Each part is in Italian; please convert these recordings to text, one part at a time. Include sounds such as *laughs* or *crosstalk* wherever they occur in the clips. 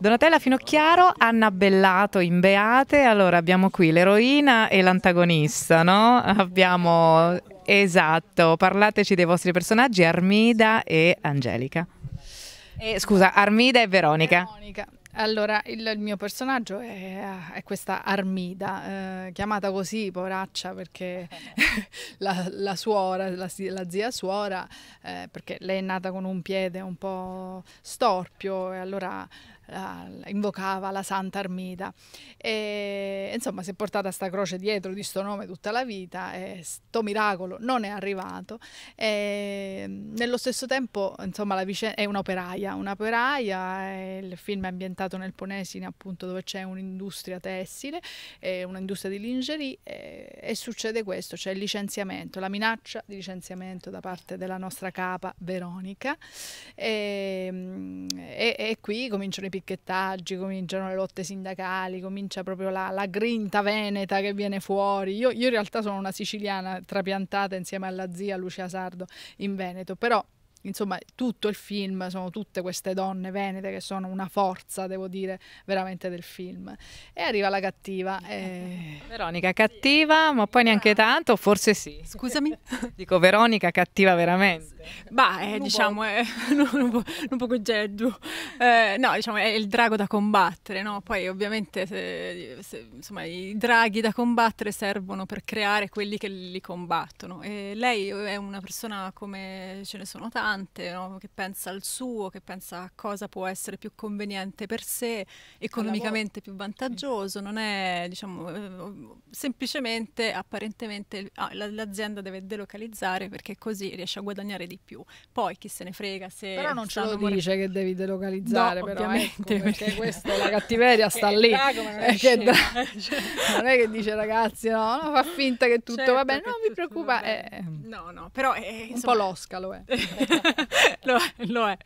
Donatella Finocchiaro, Anna Bellato in Beate, allora abbiamo qui l'eroina e l'antagonista, no? Abbiamo, esatto, parlateci dei vostri personaggi Armida e Angelica. E, scusa, Armida e Veronica. Veronica. Allora, il, il, mio personaggio è, è questa Armida, eh, chiamata così, poraccia, perché *laughs* la, la, suora, la, la zia suora, eh, perché lei è nata con un piede un po' storpio e allora invocava la Santa Armida. E, insomma, si è portata questa croce dietro di sto nome tutta la vita e sto miracolo non è arrivato. E, nello stesso tempo, insomma, la vicenda è un'operaia, un'operaia, il film è ambientato nel Ponesine, appunto, dove c'è un'industria tessile, un'industria di lingerie e, e succede questo, c'è cioè il licenziamento, la minaccia di licenziamento da parte della nostra capa Veronica. E, e, e, qui cominciano i picchettaggi, cominciano le lotte sindacali, comincia proprio la, la grinta veneta che viene fuori. Io, io in realtà sono una siciliana trapiantata insieme alla zia Lucia Sardo in Veneto, però insomma tutto il film sono tutte queste donne venete che sono una forza devo dire veramente del film e arriva la cattiva e... Eh. Veronica cattiva ma poi neanche tanto forse sì scusami dico Veronica cattiva veramente Beh, diciamo, è, un po', non può goggeggio. Eh, no, diciamo, è il drago da combattere, no? Poi ovviamente se, se, insomma, i draghi da combattere servono per creare quelli che li combattono. E lei è una persona come ce ne sono tante, no? che pensa al suo, che pensa a cosa può essere più conveniente per sé, economicamente più vantaggioso, non è diciamo, eh, semplicemente apparentemente ah, l'azienda deve delocalizzare perché così riesce a guadagnare di più. Poi chi se ne frega se... Però non ce lo dice che devi delocalizzare, no, però, ecco, perché, perché questa la cattiveria *laughs* sta lì. Là, non, eh, che da... *laughs* Cioè, non è che dice ragazzi, no, no, fa finta che tutto certo va bene, non vi preoccupate. Eh... No, no, però... è... Eh, insomma... Un po' losca lo è. *laughs* lo, è, lo è.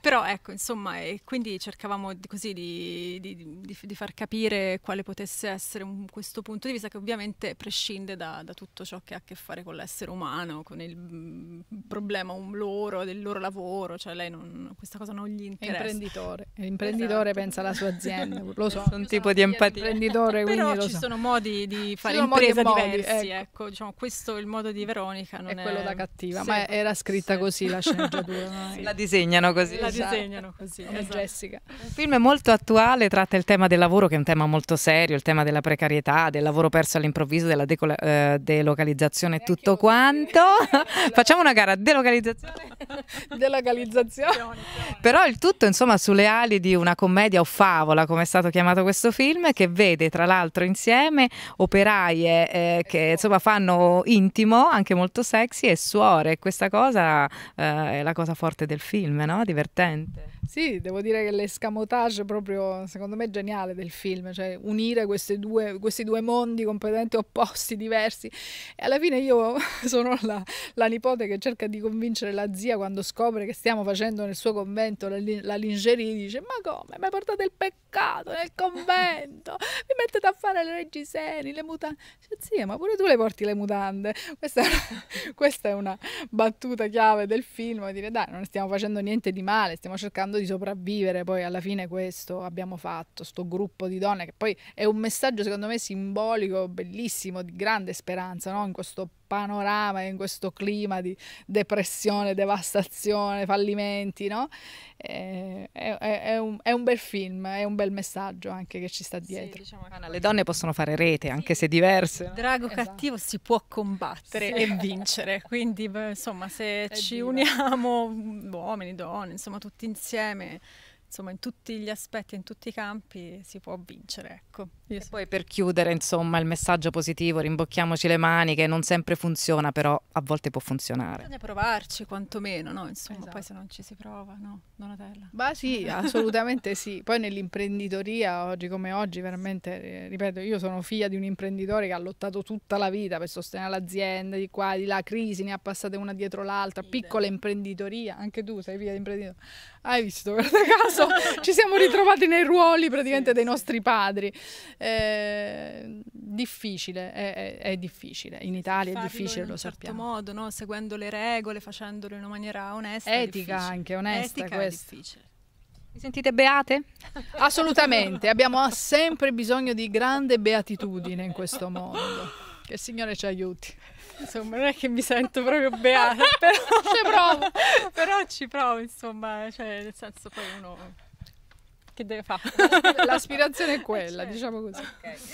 Però ecco, insomma, e eh, quindi cercavamo così di, di, di, di far capire quale potesse essere un, questo punto di vista che ovviamente prescinde da, da tutto ciò che ha a che fare con l'essere umano, con il mm, problema problema loro, del loro lavoro, cioè lei non, questa cosa non gli interessa. È imprenditore, l'imprenditore esatto. pensa alla sua azienda, *laughs* lo so. È esatto. un tipo di empatia. Imprenditore, Però ci so. sono modi di fare sono impresa diversi, ecco. ecco. diciamo, questo è il modo di Veronica. Non è, è... quello da cattiva, sì, ma era scritta sì. così la sceneggiatura. *laughs* Sì. La disegnano così. La esatto, disegnano così, come esatto. Jessica. Il film è molto attuale, tratta il tema del lavoro che è un tema molto serio, il tema della precarietà, del lavoro perso all'improvviso, della eh, delocalizzazione e tutto quanto. *laughs* Facciamo una gara delocalizzazione Legalizzazione. *laughs* Delegalizzazione. Però il tutto, insomma, sulle ali di una commedia o favola, come è stato chiamato questo film, che vede tra l'altro insieme operaie eh, che insomma fanno intimo, anche molto sexy, e suore. Questa cosa eh, è la cosa forte del film, no? Divertente. Sì, devo dire che l'escamotage proprio, secondo me, è geniale del film, cioè unire due, questi due mondi completamente opposti, diversi. E alla fine io *laughs* sono la, la, nipote che cerca di convincere la zia quando scopre che stiamo facendo nel suo convento la, la lingerie, dice ma come, mi portate il peccato nel convento, *laughs* mi mettete a fare le reggiseni, le mutande. Cioè, zia, ma pure tu le porti le mutande. Questa è una, questa è una battuta chiave del film, dire dai, non stiamo facendo niente di male, stiamo cercando di di sopravvivere, poi alla fine questo abbiamo fatto, sto gruppo di donne, che poi è un messaggio secondo me simbolico, bellissimo, di grande speranza, no? in questo panorama, in questo clima di depressione, devastazione, fallimenti, no? Eh, è, è, è, un, è, un, bel film, è un bel messaggio anche che ci sta dietro. Sì, diciamo che... Le donne possono fare rete, anche sì. se diverse. No? Drago esatto. cattivo si può combattere sì. e vincere, quindi beh, insomma se ci viva. uniamo, mm, uomini, donne, insomma tutti insieme, insomma in tutti gli aspetti, in tutti i campi si può vincere, ecco. Yes. E poi per chiudere, insomma, il messaggio positivo, rimbocchiamoci le maniche, non sempre funziona, però a volte può funzionare. Bisogna provarci quantomeno, no? Insomma, esatto. poi se non ci si prova, no? Donatella. Ma sì, *laughs* assolutamente sì. Poi nell'imprenditoria, oggi come oggi, veramente, eh, ripeto, io sono figlia di un imprenditore che ha lottato tutta la vita per sostenere l'azienda, di qua, di là, crisi, ne ha passate una dietro l'altra, piccola imprenditoria, anche tu sei figlia di imprenditore. Hai visto, *laughs* guarda caso, ci siamo ritrovati nei ruoli praticamente sì, dei nostri padri. Ehm, difficile, è, è, difficile. In Italia è difficile, lo sappiamo. In un certo modo, no? seguendo le regole, facendolo in una maniera onesta. Etica anche, onesta Etica questa. Vi sentite beate? *laughs* Assolutamente, abbiamo sempre bisogno di grande beatitudine in questo mondo. Che il Signore ci aiuti. Insomma, non è che mi sento proprio beata, *laughs* però, ci provo. *laughs* però ci provo, insomma, cioè, nel senso poi uno che deve fare. *laughs* L'aspirazione è quella, eh, certo. diciamo così. Okay.